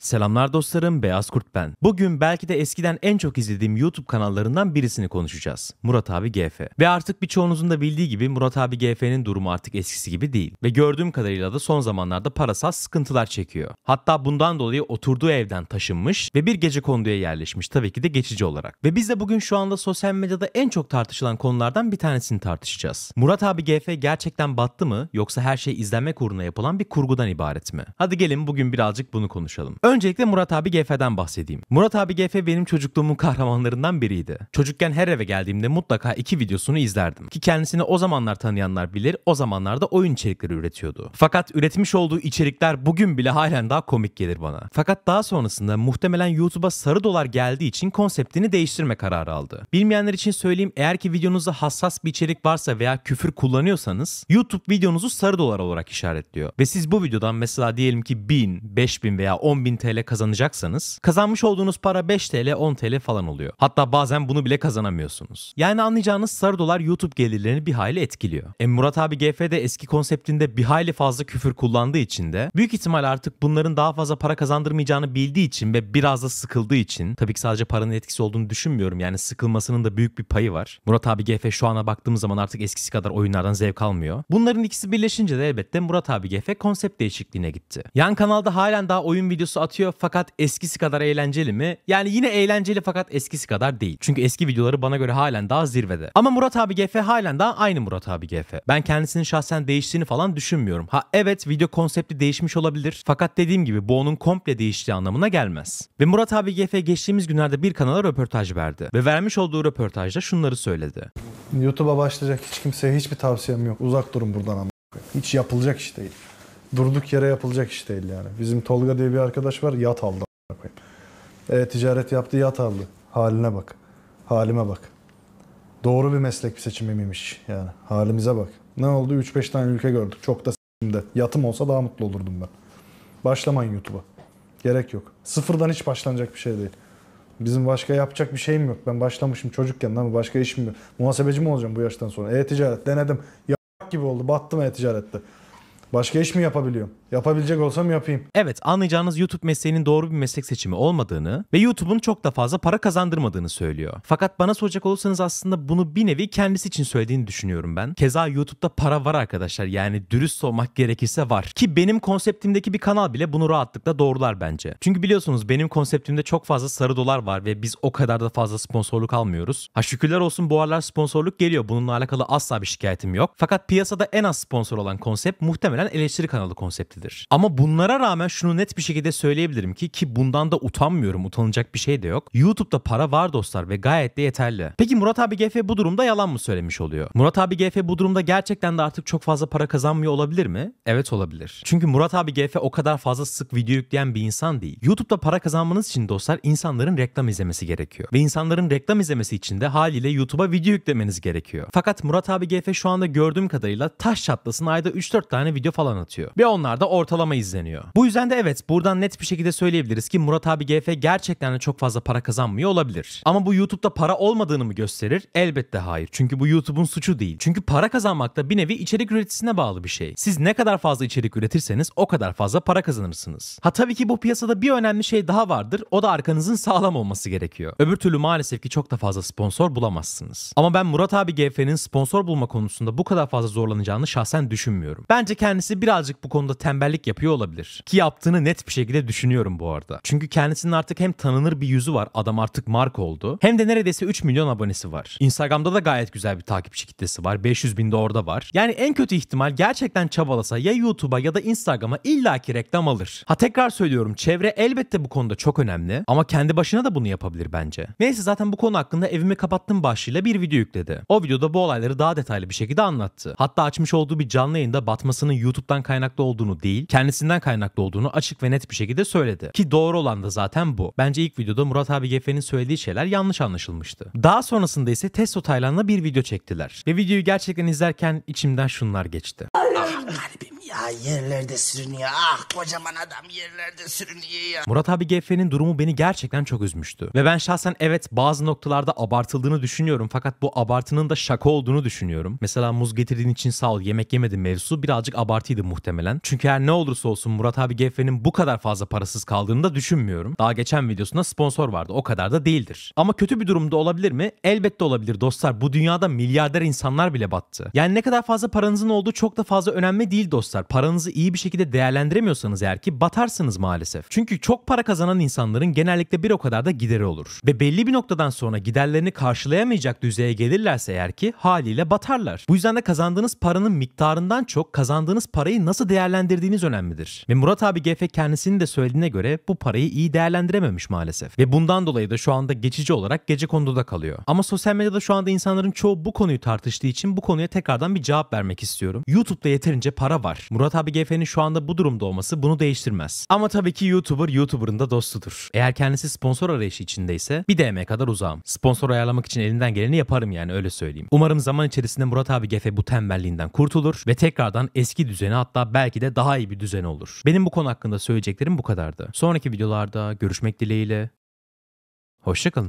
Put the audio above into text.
Selamlar dostlarım, Beyaz Kurt ben. Bugün belki de eskiden en çok izlediğim YouTube kanallarından birisini konuşacağız. Murat abi GF. Ve artık birçoğunuzun da bildiği gibi Murat abi GF'nin durumu artık eskisi gibi değil. Ve gördüğüm kadarıyla da son zamanlarda parasal sıkıntılar çekiyor. Hatta bundan dolayı oturduğu evden taşınmış ve bir gece konduya yerleşmiş tabii ki de geçici olarak. Ve biz de bugün şu anda sosyal medyada en çok tartışılan konulardan bir tanesini tartışacağız. Murat abi GF gerçekten battı mı yoksa her şey izlenmek uğruna yapılan bir kurgudan ibaret mi? Hadi gelin bugün birazcık bunu konuşalım. Öncelikle Murat abi GF'den bahsedeyim. Murat abi GF benim çocukluğumun kahramanlarından biriydi. Çocukken her eve geldiğimde mutlaka iki videosunu izlerdim. Ki kendisini o zamanlar tanıyanlar bilir o zamanlarda oyun içerikleri üretiyordu. Fakat üretmiş olduğu içerikler bugün bile halen daha komik gelir bana. Fakat daha sonrasında muhtemelen YouTube'a sarı dolar geldiği için konseptini değiştirme kararı aldı. Bilmeyenler için söyleyeyim eğer ki videonuzda hassas bir içerik varsa veya küfür kullanıyorsanız YouTube videonuzu sarı dolar olarak işaretliyor. Ve siz bu videodan mesela diyelim ki 1000, 5000 veya 10.000 TL kazanacaksanız kazanmış olduğunuz para 5 TL 10 TL falan oluyor. Hatta bazen bunu bile kazanamıyorsunuz. Yani anlayacağınız sarı dolar YouTube gelirlerini bir hayli etkiliyor. E Murat abi GF'de eski konseptinde bir hayli fazla küfür kullandığı için de büyük ihtimal artık bunların daha fazla para kazandırmayacağını bildiği için ve biraz da sıkıldığı için tabii ki sadece paranın etkisi olduğunu düşünmüyorum. Yani sıkılmasının da büyük bir payı var. Murat abi GF şu ana baktığımız zaman artık eskisi kadar oyunlardan zevk almıyor. Bunların ikisi birleşince de elbette Murat abi GF konsept değişikliğine gitti. Yan kanalda halen daha oyun videosu anlatıyor fakat eskisi kadar eğlenceli mi? Yani yine eğlenceli fakat eskisi kadar değil. Çünkü eski videoları bana göre halen daha zirvede. Ama Murat abi GF halen daha aynı Murat abi GF. Ben kendisinin şahsen değiştiğini falan düşünmüyorum. Ha evet video konsepti değişmiş olabilir. Fakat dediğim gibi bu onun komple değiştiği anlamına gelmez. Ve Murat abi GF geçtiğimiz günlerde bir kanala röportaj verdi. Ve vermiş olduğu röportajda şunları söyledi. YouTube'a başlayacak hiç kimseye hiçbir tavsiyem yok. Uzak durun buradan ama. Hiç yapılacak iş değil durduk yere yapılacak iş değil yani. Bizim Tolga diye bir arkadaş var yat aldı. E, ticaret yaptı yat aldı. Haline bak. Halime bak. Doğru bir meslek seçimi miymiş yani. Halimize bak. Ne oldu? 3-5 tane ülke gördük. Çok da s**imde. Yatım olsa daha mutlu olurdum ben. Başlamayın YouTube'a. Gerek yok. Sıfırdan hiç başlanacak bir şey değil. Bizim başka yapacak bir şeyim yok. Ben başlamışım çocukken ama başka işim yok. Muhasebeci mi olacağım bu yaştan sonra? E-ticaret denedim. Ya gibi oldu. Battım e-ticarette. Başka iş mi yapabiliyorum? Yapabilecek olsam yapayım. Evet anlayacağınız YouTube mesleğinin doğru bir meslek seçimi olmadığını ve YouTube'un çok da fazla para kazandırmadığını söylüyor. Fakat bana soracak olursanız aslında bunu bir nevi kendisi için söylediğini düşünüyorum ben. Keza YouTube'da para var arkadaşlar yani dürüst olmak gerekirse var. Ki benim konseptimdeki bir kanal bile bunu rahatlıkla doğrular bence. Çünkü biliyorsunuz benim konseptimde çok fazla sarı dolar var ve biz o kadar da fazla sponsorluk almıyoruz. Ha şükürler olsun bu aralar sponsorluk geliyor bununla alakalı asla bir şikayetim yok. Fakat piyasada en az sponsor olan konsept muhtemelen eleştiri kanalı konsepti belirtidir. Ama bunlara rağmen şunu net bir şekilde söyleyebilirim ki ki bundan da utanmıyorum. Utanılacak bir şey de yok. YouTube'da para var dostlar ve gayet de yeterli. Peki Murat abi GF bu durumda yalan mı söylemiş oluyor? Murat abi GF bu durumda gerçekten de artık çok fazla para kazanmıyor olabilir mi? Evet olabilir. Çünkü Murat abi GF o kadar fazla sık video yükleyen bir insan değil. YouTube'da para kazanmanız için dostlar insanların reklam izlemesi gerekiyor. Ve insanların reklam izlemesi için de haliyle YouTube'a video yüklemeniz gerekiyor. Fakat Murat abi GF şu anda gördüğüm kadarıyla taş çatlasın ayda 3-4 tane video falan atıyor. Ve onlar da ortalama izleniyor. Bu yüzden de evet buradan net bir şekilde söyleyebiliriz ki Murat abi GF gerçekten de çok fazla para kazanmıyor olabilir. Ama bu YouTube'da para olmadığını mı gösterir? Elbette hayır. Çünkü bu YouTube'un suçu değil. Çünkü para kazanmak da bir nevi içerik üreticisine bağlı bir şey. Siz ne kadar fazla içerik üretirseniz o kadar fazla para kazanırsınız. Ha tabii ki bu piyasada bir önemli şey daha vardır. O da arkanızın sağlam olması gerekiyor. Öbür türlü maalesef ki çok da fazla sponsor bulamazsınız. Ama ben Murat abi GF'nin sponsor bulma konusunda bu kadar fazla zorlanacağını şahsen düşünmüyorum. Bence kendisi birazcık bu konuda tembel tembellik yapıyor olabilir. Ki yaptığını net bir şekilde düşünüyorum bu arada. Çünkü kendisinin artık hem tanınır bir yüzü var adam artık mark oldu. Hem de neredeyse 3 milyon abonesi var. Instagram'da da gayet güzel bir takipçi kitlesi var. 500 bin de orada var. Yani en kötü ihtimal gerçekten çabalasa ya YouTube'a ya da Instagram'a illaki reklam alır. Ha tekrar söylüyorum çevre elbette bu konuda çok önemli ama kendi başına da bunu yapabilir bence. Neyse zaten bu konu hakkında evimi kapattım başlığıyla bir video yükledi. O videoda bu olayları daha detaylı bir şekilde anlattı. Hatta açmış olduğu bir canlı yayında batmasının YouTube'dan kaynaklı olduğunu değil değil, kendisinden kaynaklı olduğunu açık ve net bir şekilde söyledi. Ki doğru olan da zaten bu. Bence ilk videoda Murat abi Gefe'nin söylediği şeyler yanlış anlaşılmıştı. Daha sonrasında ise Testo Taylan'la bir video çektiler. Ve videoyu gerçekten izlerken içimden şunlar geçti. Allah'ım garibim ya yerlerde sürünüyor. Ah kocaman adam yerlerde sürünüyor ya. Murat abi GF'nin durumu beni gerçekten çok üzmüştü. Ve ben şahsen evet bazı noktalarda abartıldığını düşünüyorum. Fakat bu abartının da şaka olduğunu düşünüyorum. Mesela muz getirdiğin için sağ ol yemek yemedim mevzusu birazcık abartıydı muhtemelen. Çünkü her ne olursa olsun Murat abi GF'nin bu kadar fazla parasız kaldığını da düşünmüyorum. Daha geçen videosunda sponsor vardı. O kadar da değildir. Ama kötü bir durumda olabilir mi? Elbette olabilir dostlar. Bu dünyada milyarder insanlar bile battı. Yani ne kadar fazla paranızın olduğu çok da fazla önemli değil dostlar arkadaşlar paranızı iyi bir şekilde değerlendiremiyorsanız eğer ki batarsınız maalesef. Çünkü çok para kazanan insanların genellikle bir o kadar da gideri olur. Ve belli bir noktadan sonra giderlerini karşılayamayacak düzeye gelirlerse eğer ki haliyle batarlar. Bu yüzden de kazandığınız paranın miktarından çok kazandığınız parayı nasıl değerlendirdiğiniz önemlidir. Ve Murat abi GF kendisinin de söylediğine göre bu parayı iyi değerlendirememiş maalesef. Ve bundan dolayı da şu anda geçici olarak gece konuda kalıyor. Ama sosyal medyada şu anda insanların çoğu bu konuyu tartıştığı için bu konuya tekrardan bir cevap vermek istiyorum. YouTube'da yeterince para var. Murat abi GF'nin şu anda bu durumda olması bunu değiştirmez. Ama tabii ki YouTuber YouTuber'ın da dostudur. Eğer kendisi sponsor arayışı içindeyse bir DM kadar uzağım. Sponsor ayarlamak için elinden geleni yaparım yani öyle söyleyeyim. Umarım zaman içerisinde Murat abi GF bu tembelliğinden kurtulur ve tekrardan eski düzeni hatta belki de daha iyi bir düzen olur. Benim bu konu hakkında söyleyeceklerim bu kadardı. Sonraki videolarda görüşmek dileğiyle. Hoşçakalın.